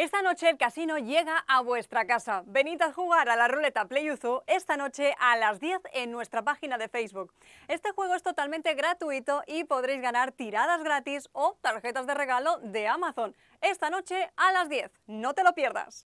Esta noche el casino llega a vuestra casa. Venid a jugar a la ruleta Playuzo esta noche a las 10 en nuestra página de Facebook. Este juego es totalmente gratuito y podréis ganar tiradas gratis o tarjetas de regalo de Amazon. Esta noche a las 10. No te lo pierdas.